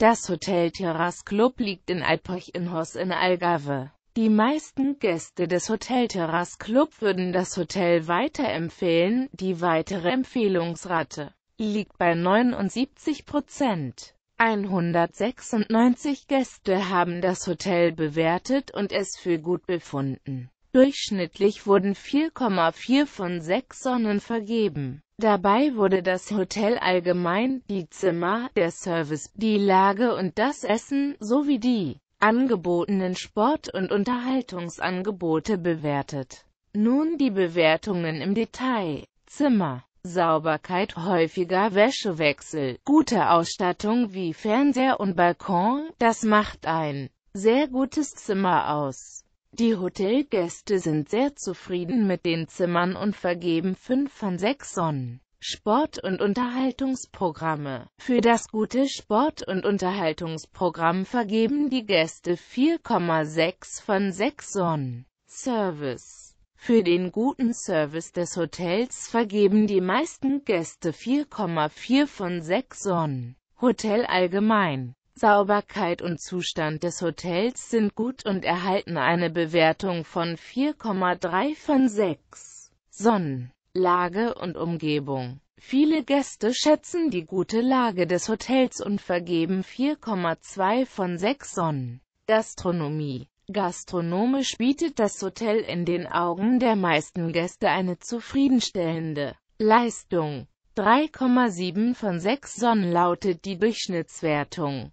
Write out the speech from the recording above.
Das Hotel Terras Club liegt in Alpoch Alpochinhos in Algarve. Die meisten Gäste des Hotel Terras Club würden das Hotel weiterempfehlen, die weitere Empfehlungsrate liegt bei 79 Prozent. 196 Gäste haben das Hotel bewertet und es für gut befunden. Durchschnittlich wurden 4,4 von 6 Sonnen vergeben. Dabei wurde das Hotel allgemein, die Zimmer, der Service, die Lage und das Essen, sowie die angebotenen Sport- und Unterhaltungsangebote bewertet. Nun die Bewertungen im Detail. Zimmer, Sauberkeit, häufiger Wäschewechsel, gute Ausstattung wie Fernseher und Balkon, das macht ein sehr gutes Zimmer aus. Die Hotelgäste sind sehr zufrieden mit den Zimmern und vergeben 5 von 6 Sonnen. Sport- und Unterhaltungsprogramme. Für das gute Sport- und Unterhaltungsprogramm vergeben die Gäste 4,6 von 6 Sonnen. Service. Für den guten Service des Hotels vergeben die meisten Gäste 4,4 von 6 Sonnen. Hotel allgemein. Sauberkeit und Zustand des Hotels sind gut und erhalten eine Bewertung von 4,3 von 6. Sonnen, Lage und Umgebung Viele Gäste schätzen die gute Lage des Hotels und vergeben 4,2 von 6 Sonnen. Gastronomie Gastronomisch bietet das Hotel in den Augen der meisten Gäste eine zufriedenstellende Leistung. 3,7 von 6 Sonnen lautet die Durchschnittswertung.